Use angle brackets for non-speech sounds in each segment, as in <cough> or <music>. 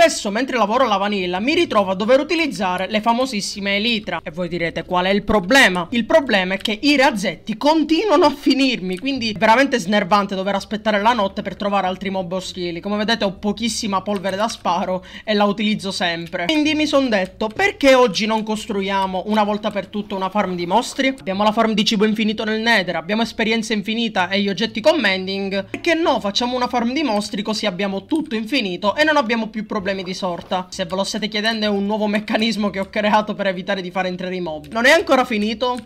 spesso mentre lavoro alla vanilla mi ritrovo a dover utilizzare le famosissime elitra. E voi direte qual è il problema? Il problema è che i razzetti continuano a finirmi, quindi è veramente snervante dover aspettare la notte per trovare altri mob ostili. Come vedete ho pochissima polvere da sparo e la utilizzo sempre. Quindi mi sono detto perché oggi non costruiamo una volta per tutto una farm di mostri? Abbiamo la farm di cibo infinito nel nether, abbiamo esperienza infinita e gli oggetti commending. Perché no facciamo una farm di mostri così abbiamo tutto infinito e non abbiamo più problemi problemi di sorta. Se ve lo state chiedendo è un nuovo meccanismo che ho creato per evitare di fare entrare i mob. Non è ancora finito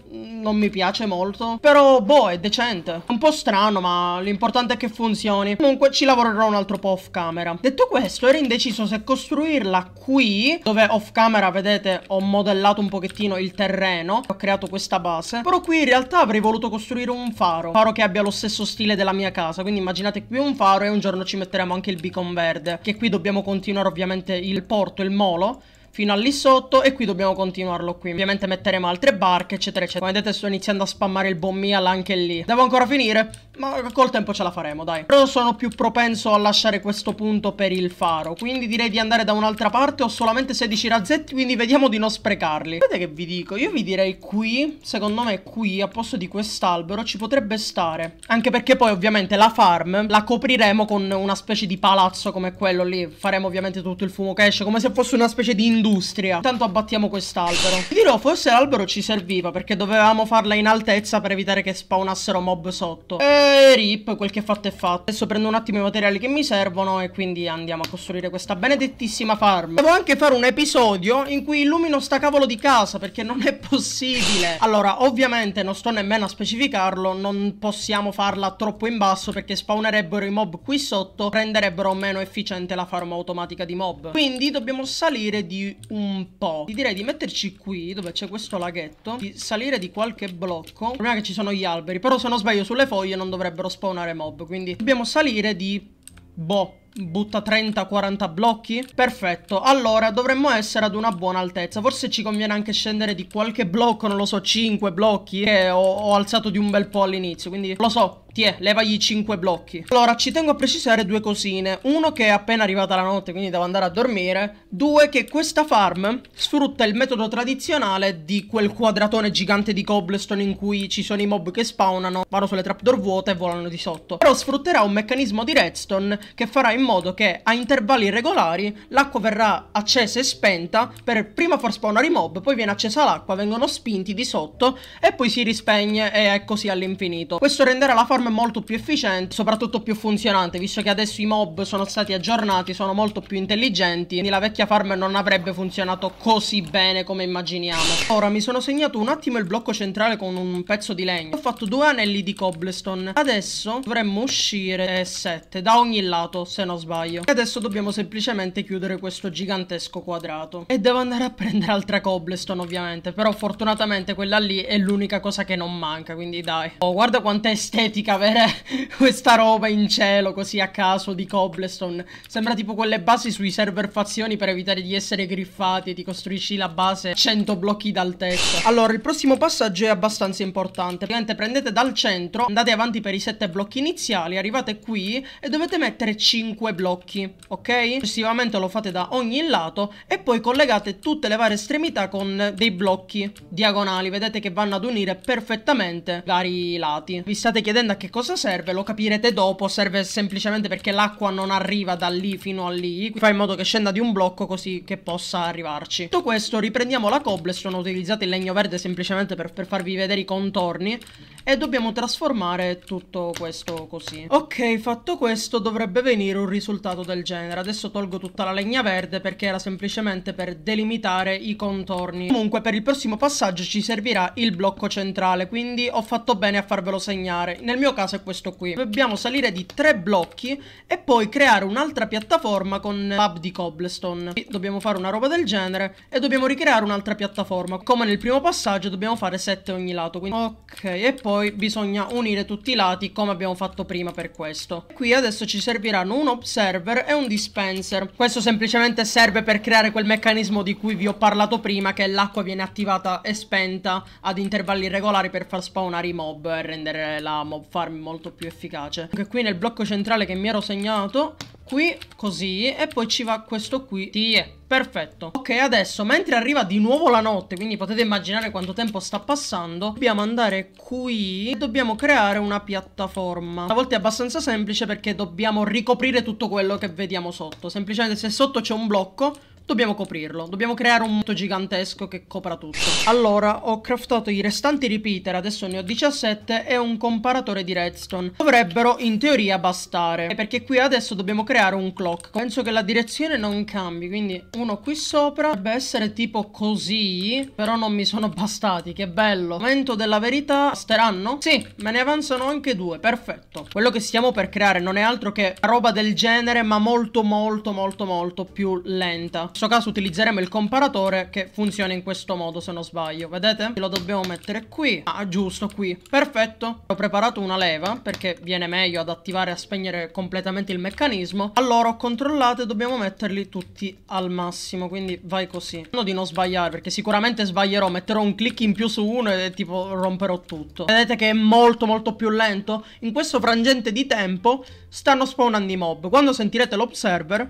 non mi piace molto. Però, boh, è decente. Un po' strano, ma l'importante è che funzioni. Comunque ci lavorerò un altro po' off camera. Detto questo, ero indeciso se costruirla qui, dove off camera, vedete, ho modellato un pochettino il terreno. Ho creato questa base. Però qui in realtà avrei voluto costruire un faro. Faro che abbia lo stesso stile della mia casa. Quindi immaginate qui un faro e un giorno ci metteremo anche il beacon verde. Che qui dobbiamo continuare ovviamente il porto, il molo fino a lì sotto e qui dobbiamo continuarlo qui. Ovviamente metteremo altre barche eccetera eccetera. Come vedete sto iniziando a spammare il buon anche lì. Devo ancora finire ma col tempo ce la faremo, dai. Però sono più propenso a lasciare questo punto per il faro. Quindi direi di andare da un'altra parte. Ho solamente 16 razzetti, quindi vediamo di non sprecarli. Vedete che vi dico? Io vi direi qui, secondo me qui, a posto di quest'albero, ci potrebbe stare. Anche perché poi ovviamente la farm la copriremo con una specie di palazzo come quello lì. Faremo ovviamente tutto il fumo che esce, come se fosse una specie di industria. Intanto abbattiamo quest'albero. Vi dirò, forse l'albero ci serviva, perché dovevamo farla in altezza per evitare che spawnassero mob sotto. Ehm... Eh, rip, quel che è fatto è fatto. Adesso prendo un attimo i materiali che mi servono e quindi andiamo a costruire questa benedettissima farm. Devo anche fare un episodio in cui illumino sta cavolo di casa perché non è possibile. Allora, ovviamente non sto nemmeno a specificarlo, non possiamo farla troppo in basso perché spawnerebbero i mob qui sotto, renderebbero meno efficiente la farm automatica di mob. Quindi dobbiamo salire di un po'. Ti direi di metterci qui, dove c'è questo laghetto, di salire di qualche blocco. Prima che ci sono gli alberi, però se non sbaglio sulle foglie non dovrebbero spawnare mob. Quindi dobbiamo salire di... Boh, Butta 30-40 blocchi Perfetto Allora dovremmo essere ad una buona altezza Forse ci conviene anche scendere di qualche blocco Non lo so 5 blocchi Che ho, ho alzato di un bel po' all'inizio Quindi lo so Tiè, levagli 5 blocchi. Allora, ci tengo a precisare due cosine. Uno che è appena arrivata la notte, quindi devo andare a dormire. Due che questa farm sfrutta il metodo tradizionale di quel quadratone gigante di cobblestone in cui ci sono i mob che spawnano, vanno sulle trapdoor vuote e volano di sotto. Però sfrutterà un meccanismo di redstone che farà in in modo che a intervalli regolari l'acqua verrà accesa e spenta per prima far spawnare i mob, poi viene accesa l'acqua, vengono spinti di sotto e poi si rispegne e è così all'infinito. Questo renderà la farm molto più efficiente, soprattutto più funzionante, visto che adesso i mob sono stati aggiornati, sono molto più intelligenti, quindi la vecchia farm non avrebbe funzionato così bene come immaginiamo. Ora mi sono segnato un attimo il blocco centrale con un pezzo di legno. Ho fatto due anelli di cobblestone. Adesso dovremmo uscire 7 da ogni lato, se non non sbaglio. E adesso dobbiamo semplicemente chiudere questo gigantesco quadrato. E devo andare a prendere altra cobblestone ovviamente, però fortunatamente quella lì è l'unica cosa che non manca, quindi dai. Oh, guarda quanta estetica avere <laughs> questa roba in cielo così a caso di cobblestone. Sembra tipo quelle basi sui server fazioni per evitare di essere griffati e ti costruisci la base 100 blocchi d'altezza. Allora, il prossimo passaggio è abbastanza importante. Ovviamente prendete dal centro, andate avanti per i 7 blocchi iniziali, arrivate qui e dovete mettere 5 5 blocchi, ok? Successivamente lo fate da ogni lato e poi collegate tutte le varie estremità con dei blocchi diagonali. Vedete che vanno ad unire perfettamente i vari lati. Vi state chiedendo a che cosa serve, lo capirete dopo. Serve semplicemente perché l'acqua non arriva da lì fino a lì. Fa in modo che scenda di un blocco così che possa arrivarci. Tutto questo riprendiamo la cobblestone, ho utilizzato il legno verde semplicemente per, per farvi vedere i contorni e dobbiamo trasformare tutto questo così. Ok, fatto questo dovrebbe venire un risultato del genere. Adesso tolgo tutta la legna verde perché era semplicemente per delimitare i contorni. Comunque per il prossimo passaggio ci servirà il blocco centrale, quindi ho fatto bene a farvelo segnare. Nel mio caso è questo qui. Dobbiamo salire di tre blocchi e poi creare un'altra piattaforma con hub di cobblestone. Dobbiamo fare una roba del genere e dobbiamo ricreare un'altra piattaforma. Come nel primo passaggio dobbiamo fare sette ogni lato. Quindi... Ok, e poi poi bisogna unire tutti i lati come abbiamo fatto prima per questo. Qui adesso ci serviranno un observer e un dispenser. Questo semplicemente serve per creare quel meccanismo di cui vi ho parlato prima che l'acqua viene attivata e spenta ad intervalli regolari per far spawnare i mob e rendere la mob farm molto più efficace. Anche qui nel blocco centrale che mi ero segnato qui così e poi ci va questo qui sì, perfetto ok adesso mentre arriva di nuovo la notte quindi potete immaginare quanto tempo sta passando dobbiamo andare qui e dobbiamo creare una piattaforma a volte è abbastanza semplice perché dobbiamo ricoprire tutto quello che vediamo sotto semplicemente se sotto c'è un blocco Dobbiamo coprirlo, dobbiamo creare un moto gigantesco che copra tutto. Allora, ho craftato i restanti repeater, adesso ne ho 17 e un comparatore di redstone. Dovrebbero, in teoria, bastare. Perché qui adesso dobbiamo creare un clock. Penso che la direzione non cambi, quindi uno qui sopra dovrebbe essere tipo così, però non mi sono bastati, che bello. Momento della verità, basteranno? Sì, me ne avanzano anche due, perfetto. Quello che stiamo per creare non è altro che roba del genere, ma molto molto molto molto più lenta questo caso utilizzeremo il comparatore che funziona in questo modo se non sbaglio Vedete? Lo dobbiamo mettere qui Ah giusto qui Perfetto Ho preparato una leva perché viene meglio ad attivare e a spegnere completamente il meccanismo Allora controllate dobbiamo metterli tutti al massimo Quindi vai così Spero di non sbagliare perché sicuramente sbaglierò Metterò un click in più su uno e tipo romperò tutto Vedete che è molto molto più lento? In questo frangente di tempo stanno spawnando i mob Quando sentirete l'observer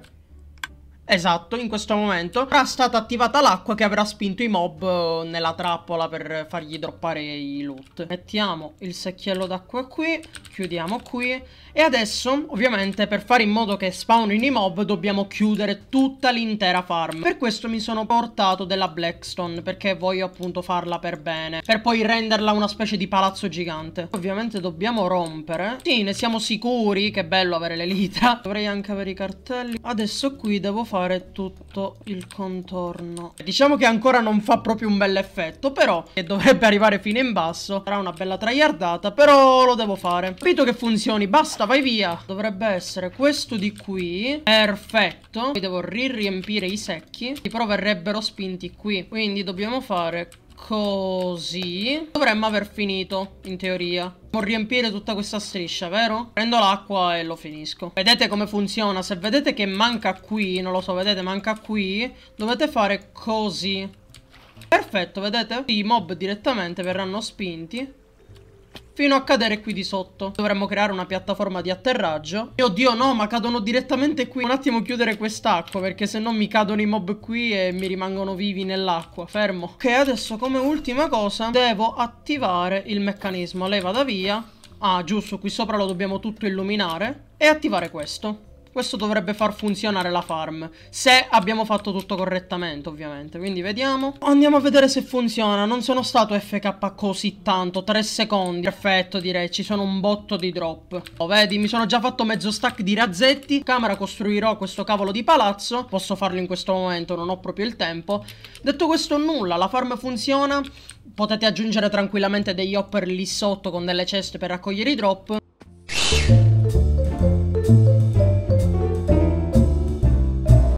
Esatto, in questo momento sarà stata attivata l'acqua che avrà spinto i mob eh, nella trappola per fargli droppare i loot. Mettiamo il secchiello d'acqua qui, chiudiamo qui e adesso ovviamente per fare in modo che spawnino i mob dobbiamo chiudere tutta l'intera farm. Per questo mi sono portato della Blackstone perché voglio appunto farla per bene, per poi renderla una specie di palazzo gigante. Ovviamente dobbiamo rompere. Sì, ne siamo sicuri, che bello avere l'elitra. Dovrei anche avere i cartelli. Adesso qui devo fare fare tutto il contorno. Diciamo che ancora non fa proprio un bel effetto, però che dovrebbe arrivare fino in basso. Sarà una bella traiardata, però lo devo fare. Capito che funzioni, basta, vai via. Dovrebbe essere questo di qui. Perfetto. Poi devo riempire i secchi. I pro verrebbero spinti qui. Quindi dobbiamo fare Così Dovremmo aver finito, in teoria Devo riempire tutta questa striscia, vero? Prendo l'acqua e lo finisco Vedete come funziona? Se vedete che manca qui Non lo so, vedete, manca qui Dovete fare così Perfetto, vedete? I mob direttamente verranno spinti fino a cadere qui di sotto. Dovremmo creare una piattaforma di atterraggio. E oddio no, ma cadono direttamente qui. Un attimo chiudere quest'acqua, perché se no mi cadono i mob qui e mi rimangono vivi nell'acqua. Fermo. Ok, adesso come ultima cosa devo attivare il meccanismo. Lei vada via. Ah, giusto, qui sopra lo dobbiamo tutto illuminare. E attivare questo. Questo dovrebbe far funzionare la farm Se abbiamo fatto tutto correttamente ovviamente Quindi vediamo Andiamo a vedere se funziona Non sono stato FK così tanto 3 secondi Perfetto direi Ci sono un botto di drop oh, Vedi mi sono già fatto mezzo stack di razzetti Camera costruirò questo cavolo di palazzo Posso farlo in questo momento Non ho proprio il tempo Detto questo nulla La farm funziona Potete aggiungere tranquillamente degli hopper lì sotto Con delle ceste per raccogliere i drop